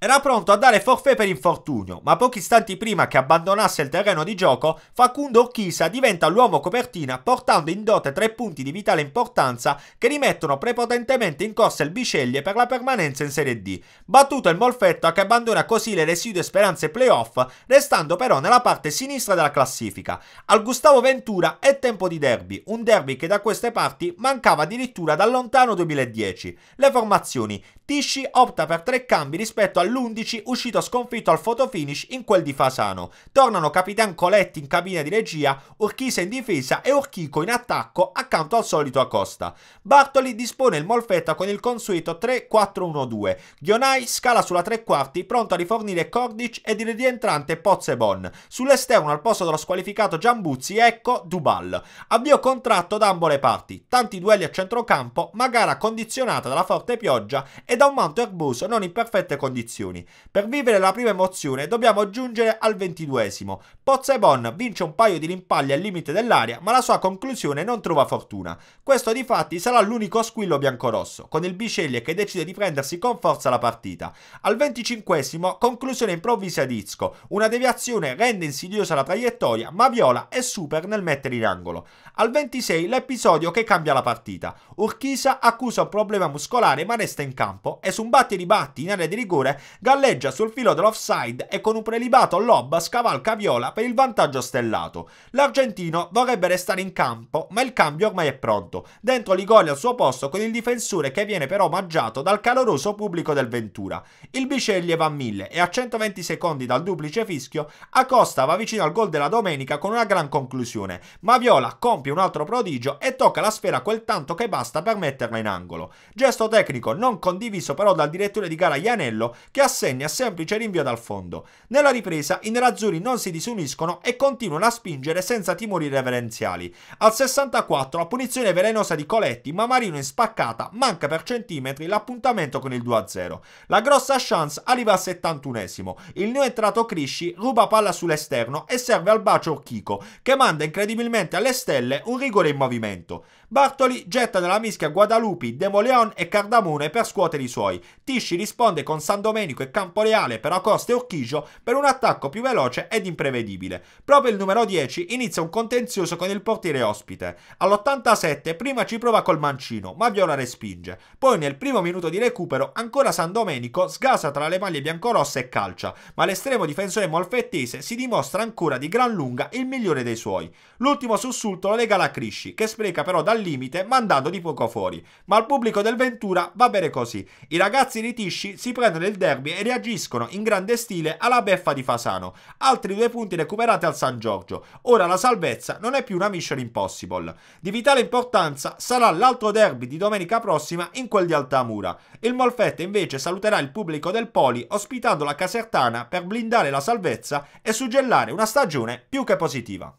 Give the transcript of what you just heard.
Era pronto a dare forfè per infortunio, ma pochi istanti prima che abbandonasse il terreno di gioco, Facundo Orchisa diventa l'uomo copertina portando in dote tre punti di vitale importanza che rimettono prepotentemente in corsa il Biceglie per la permanenza in Serie D, battuto il Molfetta che abbandona così le residue speranze playoff, restando però nella parte sinistra della classifica. Al Gustavo Ventura è tempo di derby, un derby che da queste parti mancava addirittura dal lontano 2010. Le formazioni Tisci opta per tre cambi rispetto all'11 uscito sconfitto al fotofinish in quel di Fasano. Tornano Capitan Coletti in cabina di regia, Urchisa in difesa e Urchico in attacco accanto al solito Acosta. Bartoli dispone il Molfetta con il consueto 3-4-1-2. Ghionai scala sulla tre quarti pronto a rifornire Cordic ed il rientrante Pozzebon. Sull'esterno al posto dello squalificato Giambuzzi, ecco Dubal. Avvio contratto da ambo le parti, tanti duelli a centrocampo ma gara condizionata dalla forte pioggia e da un manto erboso non in perfette condizioni. Per vivere la prima emozione dobbiamo giungere al ventiduesimo. Pozzebon vince un paio di rimpalli al limite dell'area, ma la sua conclusione non trova fortuna. Questo difatti sarà l'unico squillo biancorosso, con il Biceglie che decide di prendersi con forza la partita. Al venticinquesimo, conclusione improvvisa di Izco. Una deviazione rende insidiosa la traiettoria, ma Viola è super nel mettere in angolo. Al 26 l'episodio che cambia la partita. Urchisa accusa un problema muscolare ma resta in campo campo e su un batti e ribatti in area di rigore galleggia sul filo dell'offside e con un prelibato lob scavalca Viola per il vantaggio stellato. L'argentino vorrebbe restare in campo, ma il cambio ormai è pronto. Dentro Ligoli al suo posto con il difensore che viene però omaggiato dal caloroso pubblico del Ventura. Il Biceglie va a 1000 e a 120 secondi dal duplice fischio Acosta va vicino al gol della domenica con una gran conclusione, ma Viola compie un altro prodigio e tocca la sfera quel tanto che basta per metterla in angolo. Gesto tecnico non condiviso condiviso però dal direttore di gara Ianello che assegna semplice rinvio dal fondo. Nella ripresa i nerazzurri non si disuniscono e continuano a spingere senza timori reverenziali. Al 64 la punizione velenosa di Coletti ma Marino in spaccata manca per centimetri l'appuntamento con il 2-0. La grossa chance arriva al 71esimo. Il neo entrato Crisci ruba palla sull'esterno e serve al bacio Chico che manda incredibilmente alle stelle un rigore in movimento. Bartoli getta nella mischia Guadalupi, Demoleon e Cardamone per scuotere i i suoi. Tisci risponde con San Domenico e Camporeale per Acosta e Occhigio per un attacco più veloce ed imprevedibile. Proprio il numero 10 inizia un contenzioso con il portiere ospite. All'87 prima ci prova col mancino, ma Viola respinge. Poi nel primo minuto di recupero ancora San Domenico sgasa tra le maglie biancorosse e calcia, ma l'estremo difensore molfettese si dimostra ancora di gran lunga il migliore dei suoi. L'ultimo sussulto lo lega la Crisci, che spreca però dal limite mandando di poco fuori. Ma al pubblico del Ventura va bene così. I ragazzi di Tisci si prendono il derby e reagiscono in grande stile alla beffa di Fasano. Altri due punti recuperati al San Giorgio. Ora la salvezza non è più una mission impossible. Di vitale importanza sarà l'altro derby di domenica prossima in quel di Altamura. Il Molfette invece saluterà il pubblico del Poli ospitando la Casertana per blindare la salvezza e suggellare una stagione più che positiva.